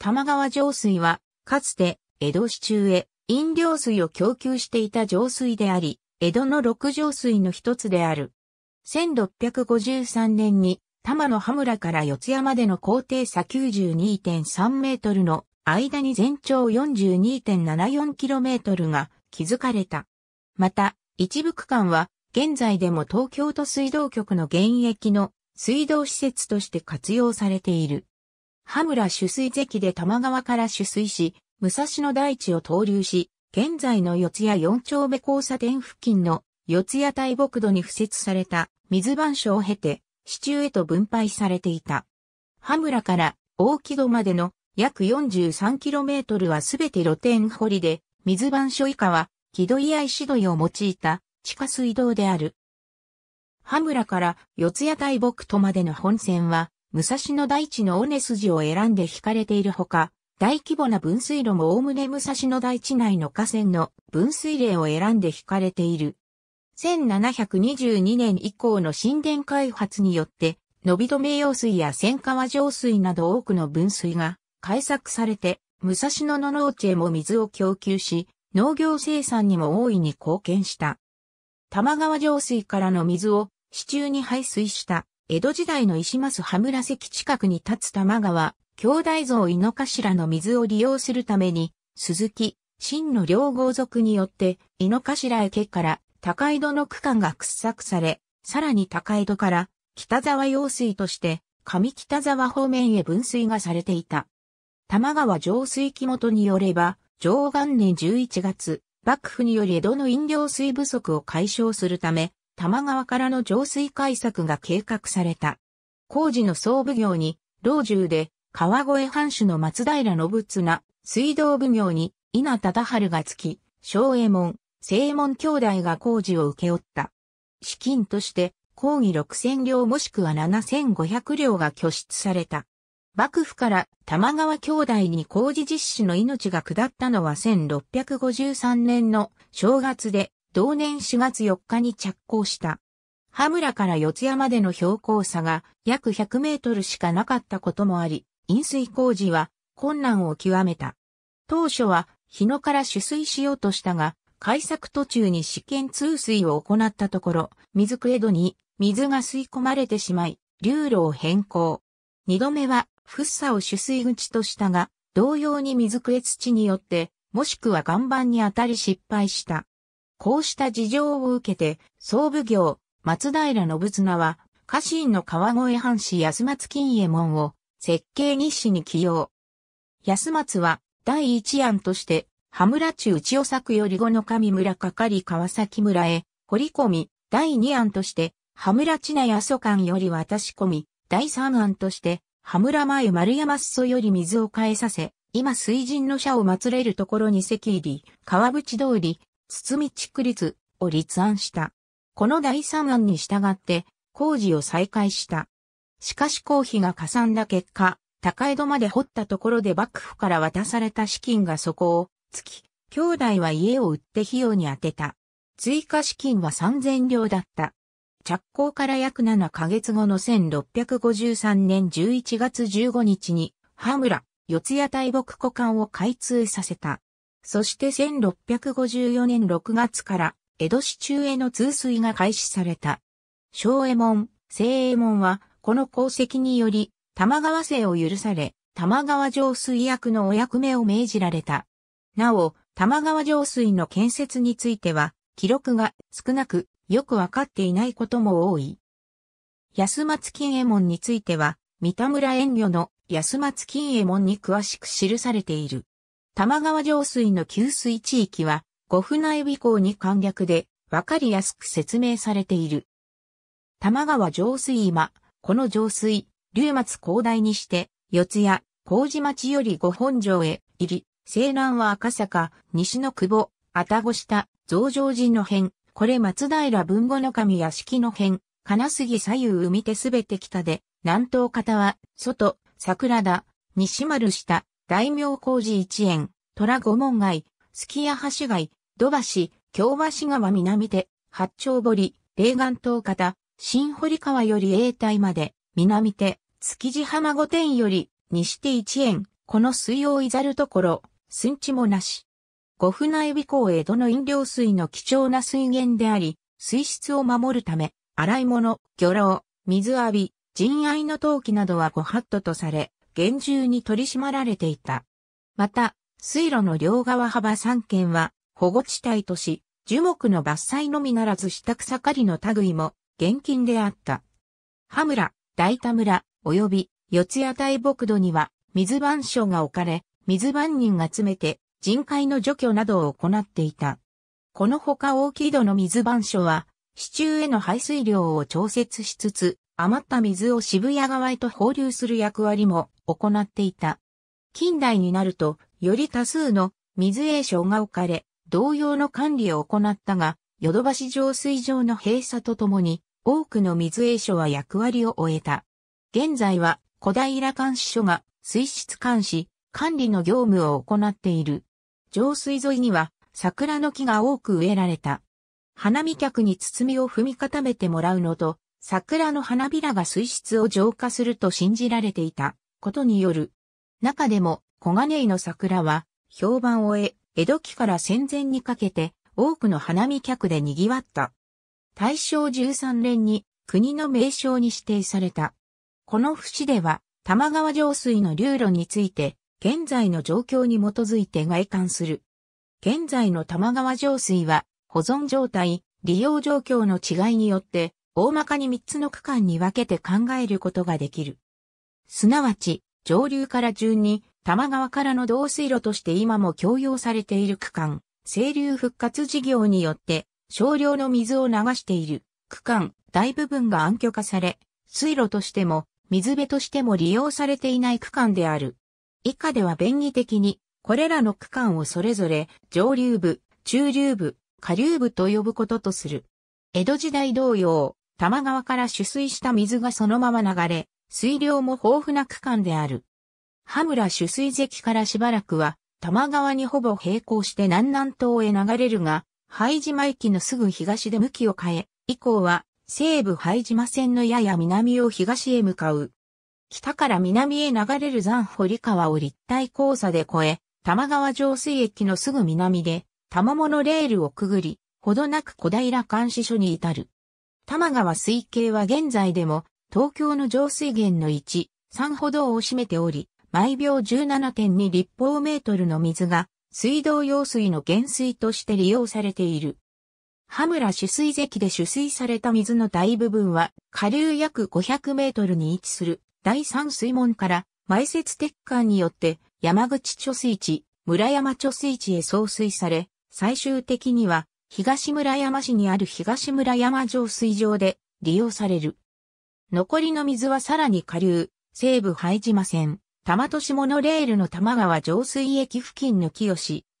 玉川上水は、かつて、江戸市中へ飲料水を供給していた上水であり、江戸の六上水の一つである。1653年に、玉の羽村から四谷までの高低差92.3メートルの間に全長42.74キロメートルが築かれた。また、一部区間は、現在でも東京都水道局の現役の水道施設として活用されている。羽村取水堰で玉川から取水し、武蔵野大地を投流し、現在の四谷四丁目交差点付近の四谷大木土に付設された水番所を経て、市中へと分配されていた。羽村から大木戸までの約 43km はすべて露天掘りで、水番所以下は木戸や石土を用いた地下水道である。羽村から四谷大木戸までの本線は武蔵野大地の尾根筋を選んで引かれているほか、大規模な分水路も概ね武蔵野大地内の河川の分水嶺を選んで引かれている。1722年以降の神殿開発によって、伸び止め用水や千川上水など多くの分水が開削されて、武蔵野の農地へも水を供給し、農業生産にも大いに貢献した。玉川上水からの水を支柱に排水した江戸時代の石松羽村関近くに立つ玉川、兄弟像井の頭の水を利用するために、鈴木、真の両豪族によって、井の頭池から高井戸の区間が掘削され、さらに高井戸から北沢用水として上北沢方面へ分水がされていた。玉川浄水木元によれば、上元年11月、幕府により江戸の飲料水不足を解消するため、多摩川からの浄水改作が計画された。工事の総奉行に、老中で、川越藩主の松平信綱、水道奉行に、稲忠春がつき、昭右衛門、正門兄弟が工事を受け負った。資金として、抗議6000両もしくは7500両が拠出された。幕府から玉川兄弟に工事実施の命が下ったのは1653年の正月で、同年4月4日に着工した。羽村から四谷までの標高差が約100メートルしかなかったこともあり、飲水工事は困難を極めた。当初は日野から取水しようとしたが、開削途中に試験通水を行ったところ、水クエドに水が吸い込まれてしまい、流路を変更。二度目は、フッサを取水口としたが、同様に水クエ土によって、もしくは岩盤に当たり失敗した。こうした事情を受けて、総武行、松平信綱は、家臣の川越藩士安松金右衛門を、設計日誌に起用。安松は、第一案として、羽村中内尾作より後の上村かかり川崎村へ、掘り込み、第二案として、羽村地内阿蘇間より渡し込み、第三案として、羽村前丸山裾より水を変えさせ、今水神の社を祀れるところに席入り、川淵通り、堤地区立を立案した。この第三案に従って工事を再開した。しかし公費が加算だ結果、高江戸まで掘ったところで幕府から渡された資金が底をつき、兄弟は家を売って費用に充てた。追加資金は3000両だった。着工から約7ヶ月後の1653年11月15日に、羽村、四谷大木古館を開通させた。そして1654年6月から江戸市中への通水が開始された。小右衛門、西右衛門はこの功績により玉川姓を許され、玉川上水役のお役目を命じられた。なお、玉川上水の建設については、記録が少なく、よくわかっていないことも多い。安松金右衛門については、三田村遠慮の安松金右衛門に詳しく記されている。玉川上水の給水地域は、五船尾港に簡略で、わかりやすく説明されている。玉川上水今、この上水、竜松広大にして、四谷、麹町より五本城へ入り、西南は赤坂、西の久保、愛宕下、増上寺の辺、これ松平文後の神屋敷の辺、金杉左右海手すべて北で、南東方は、外、桜田、西丸下、大名工事一円、虎五門街、月屋橋街、土橋、京橋川南手、八丁堀、霊岸東方、新堀川より永代まで、南手、築地浜御殿より、西手一円、この水をいざるところ、寸地もなし。五船エビ港江戸の飲料水の貴重な水源であり、水質を守るため、洗い物、魚籠、水浴び、人愛の陶器などはご法度とされ、厳重に取り締まられていた。また、水路の両側幅3県は保護地帯とし、樹木の伐採のみならず下草刈りの類も厳禁であった。羽村、大田村、及び四谷大牧土には水番所が置かれ、水番人が詰めて人海の除去などを行っていた。このほか大木戸の水番所は、市中への排水量を調節しつつ、余った水を渋谷側へと放流する役割も行っていた。近代になると、より多数の水栄省が置かれ、同様の管理を行ったが、ヨドバシ浄水場の閉鎖とともに、多くの水栄所は役割を終えた。現在は古代平監視所が水質監視、管理の業務を行っている。浄水沿いには桜の木が多く植えられた。花見客に包みを踏み固めてもらうのと、桜の花びらが水質を浄化すると信じられていた。ことによる。中でも、小金井の桜は、評判を得、江戸期から戦前にかけて、多くの花見客で賑わった。大正13年に、国の名称に指定された。この節では、玉川上水の流路について、現在の状況に基づいて外観する。現在の玉川上水は、保存状態、利用状況の違いによって、大まかに3つの区間に分けて考えることができる。すなわち、上流から順に、多摩川からの導水路として今も供用されている区間、清流復活事業によって、少量の水を流している区間、大部分が暗渠化され、水路としても、水辺としても利用されていない区間である。以下では便宜的に、これらの区間をそれぞれ、上流部、中流部、下流部と呼ぶこととする。江戸時代同様、多摩川から取水した水がそのまま流れ、水量も豊富な区間である。羽村取水堰からしばらくは、多摩川にほぼ並行して南南東へ流れるが、灰島駅のすぐ東で向きを変え、以降は西部灰島線のやや南を東へ向かう。北から南へ流れる残堀川を立体交差で越え、多摩川上水駅のすぐ南で、多摩モノレールをくぐり、ほどなく小平監視所に至る。多摩川水系は現在でも東京の上水源の1、3歩道を占めており、毎秒17.2立方メートルの水が水道用水の減水として利用されている。羽村取水堰で取水された水の大部分は下流約500メートルに位置する第三水門から埋設鉄管によって山口貯水池、村山貯水池へ送水され、最終的には東村山市にある東村山浄水場で利用される。残りの水はさらに下流、西部拝島線、玉都市モノレールの玉川上水駅付近の清、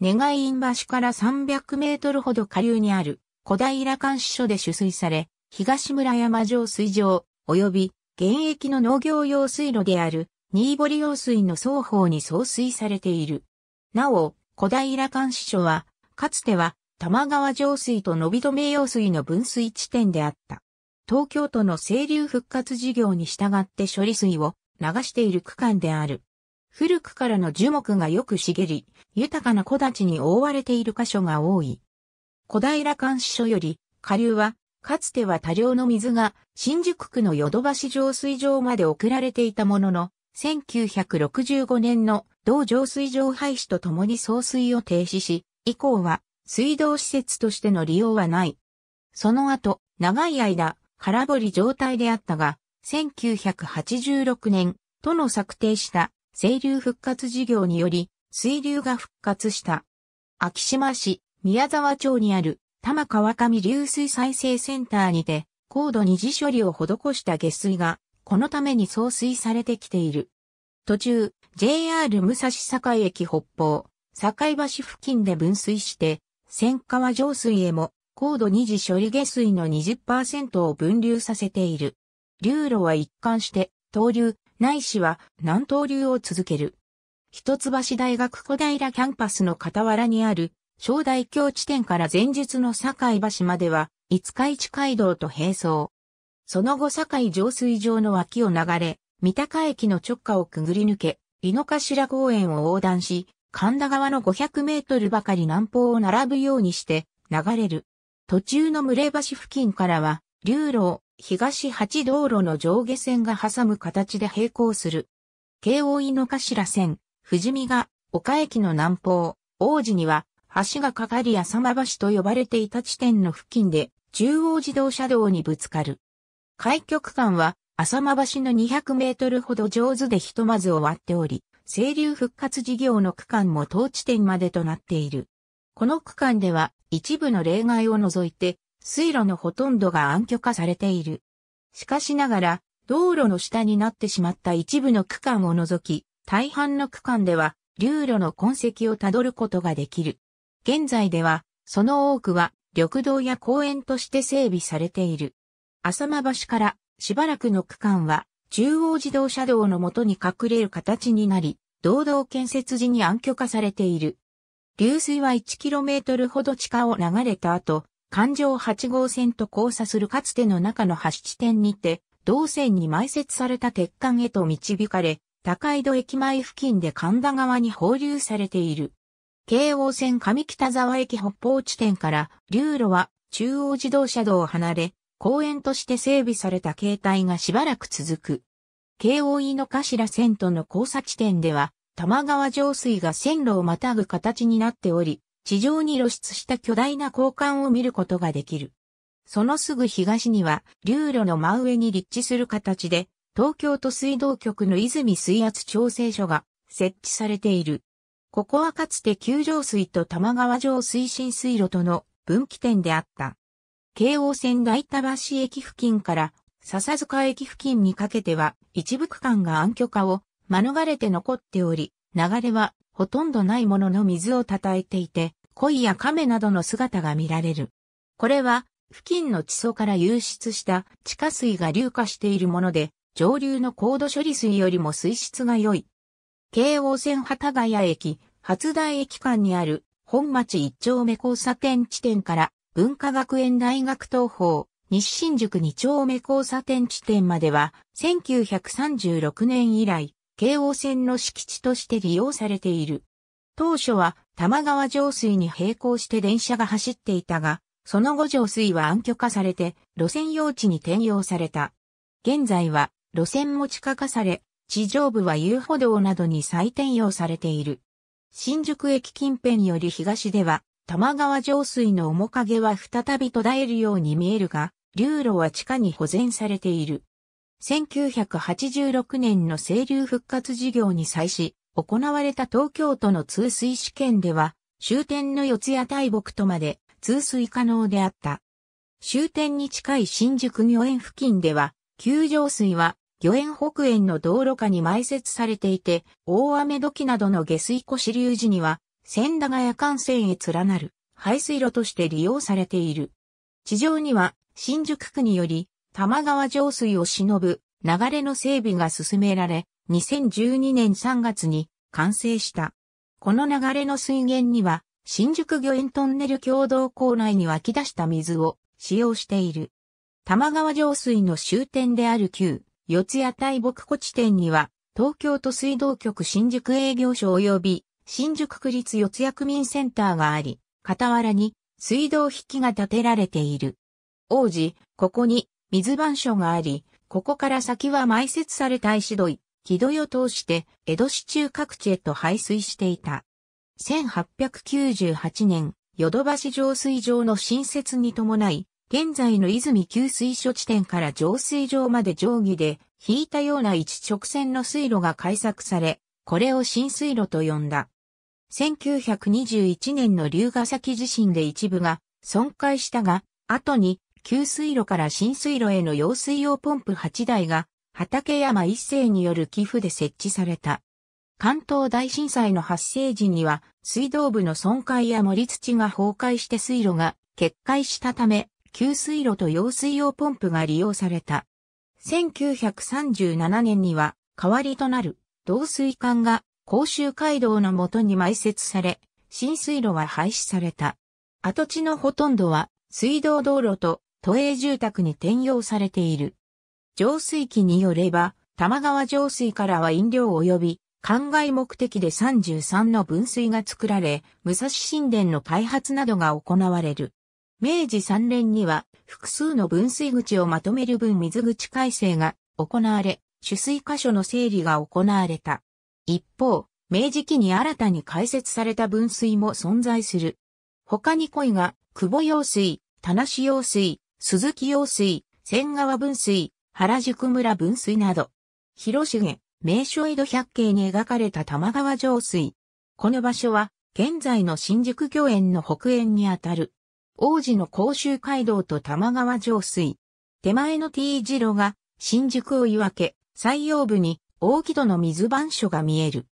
願い院橋から300メートルほど下流にある小平監視所で取水され、東村山上水場、及び現役の農業用水路である新堀用水の双方に送水されている。なお、小平監視所は、かつては玉川上水と伸び止め用水の分水地点であった。東京都の清流復活事業に従って処理水を流している区間である。古くからの樹木がよく茂り、豊かな木立に覆われている箇所が多い。小平監視所より、下流は、かつては多量の水が新宿区のヨドバシ浄水場まで送られていたものの、1965年の同浄水場廃止とともに送水を停止し、以降は水道施設としての利用はない。その後、長い間、空堀状態であったが、1986年、都の策定した清流復活事業により、水流が復活した。秋島市、宮沢町にある多摩川上流水再生センターにて、高度二次処理を施した下水が、このために送水されてきている。途中、JR 武蔵境駅北方、境橋付近で分水して、千川上水へも高度二次処理下水の20%を分流させている。流路は一貫して、東流、ないしは南東流を続ける。一橋大学小平キャンパスの傍らにある、小大橋地点から前述の境橋までは、五日市街道と並走。その後境浄水場の脇を流れ、三鷹駅の直下をくぐり抜け、井の頭公園を横断し、神田川の500メートルばかり南方を並ぶようにして流れる。途中の群れ橋付近からは、流路東八道路の上下線が挟む形で並行する。京王井の頭線、富士見が、岡駅の南方、王子には、橋がかかり浅間橋と呼ばれていた地点の付近で、中央自動車道にぶつかる。開局間は、浅間橋の200メートルほど上手でひとまず終わっており、清流復活事業の区間も当地点までとなっている。この区間では一部の例外を除いて水路のほとんどが暗渠化されている。しかしながら道路の下になってしまった一部の区間を除き大半の区間では流路の痕跡をたどることができる。現在ではその多くは緑道や公園として整備されている。浅間橋からしばらくの区間は中央自動車道のもとに隠れる形になり、道道建設時に暗渠化されている。流水は 1km ほど地下を流れた後、環状8号線と交差するかつての中の発地点にて、同線に埋設された鉄管へと導かれ、高井戸駅前付近で神田川に放流されている。京王線上北沢駅北方地点から、流路は中央自動車道を離れ、公園として整備された形態がしばらく続く。京王井の頭線との交差地点では、玉川上水が線路をまたぐ形になっており、地上に露出した巨大な交換を見ることができる。そのすぐ東には、流路の真上に立地する形で、東京都水道局の泉水圧調整所が設置されている。ここはかつて九条水と玉川上水浸水路との分岐点であった。京王線大田橋駅付近から笹塚駅付近にかけては一部区間が暗渠化を免れて残っており、流れはほとんどないものの水を叩いていて、鯉や亀などの姿が見られる。これは、付近の地層から流出した地下水が流化しているもので、上流の高度処理水よりも水質が良い。京王線幡ヶ谷駅、初台駅間にある本町一丁目交差点地点から文化学園大学東方、西新宿二丁目交差点地点までは1936年以来京王線の敷地として利用されている。当初は玉川上水に並行して電車が走っていたが、その後上水は暗渠化されて路線用地に転用された。現在は路線も地下化され、地上部は遊歩道などに再転用されている。新宿駅近辺より東では、玉川上水の面影は再び途絶えるように見えるが、流路は地下に保全されている。1986年の清流復活事業に際し、行われた東京都の通水試験では、終点の四谷大木とまで通水可能であった。終点に近い新宿御苑付近では、球場水は御苑北園の道路下に埋設されていて、大雨時などの下水湖支流時には、千駄ヶ谷幹線へ連なる排水路として利用されている。地上には新宿区により玉川上水を忍ぶ流れの整備が進められ、2012年3月に完成した。この流れの水源には、新宿御苑トンネル共同構内に湧き出した水を使用している。玉川上水の終点である旧四谷大木古地点には、東京都水道局新宿営業所及び新宿区立四谷区民センターがあり、傍らに水道引きが建てられている。王子、ここに水番所があり、ここから先は埋設された石土井、木戸を通して江戸市中各地へと排水していた。1898年、ヨドバシ浄水場の新設に伴い、現在の泉給水所地点から浄水場まで定規で引いたような一直線の水路が開削され、これを新水路と呼んだ。1921年の龍ヶ崎地震で一部が損壊したが、後に給水路から浸水路への用水用ポンプ8台が、畠山一世による寄付で設置された。関東大震災の発生時には、水道部の損壊や盛り土が崩壊して水路が決壊したため、給水路と用水用ポンプが利用された。1937年には、代わりとなる、導水管が甲州街道のもとに埋設され、浸水路は廃止された。跡地のほとんどは、水道道路と都営住宅に転用されている。浄水器によれば、玉川浄水からは飲料及び、灌漑目的で33の分水が作られ、武蔵神殿の開発などが行われる。明治3年には、複数の分水口をまとめる分水口改正が行われ、取水箇所の整理が行われた。一方、明治期に新たに開設された分水も存在する。他に鯉が、久保用水、田無用水、鈴木用水、千川分水、原宿村分水など、広重、名所江戸百景に描かれた玉川上水。この場所は、現在の新宿御苑の北園にあたる、王子の甲州街道と玉川上水。手前の T 字路が、新宿をい分け、採用部に、大木戸の水番所が見える。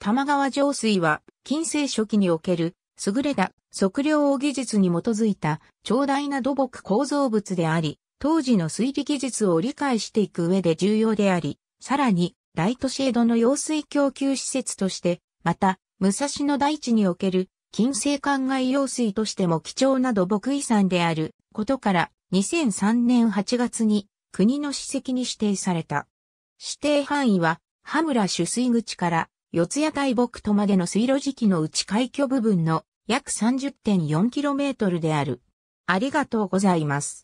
玉川上水は、近世初期における、優れた測量を技術に基づいた長大な土木構造物であり、当時の水利技術を理解していく上で重要であり、さらに、大都市江戸の用水供給施設として、また、武蔵野大地における金星灌漑用水としても貴重な土木遺産であることから、2003年8月に国の史跡に指定された。指定範囲は、羽村取水口から四谷大木とまでの水路時期の内海峡部分の約 30.4km である。ありがとうございます。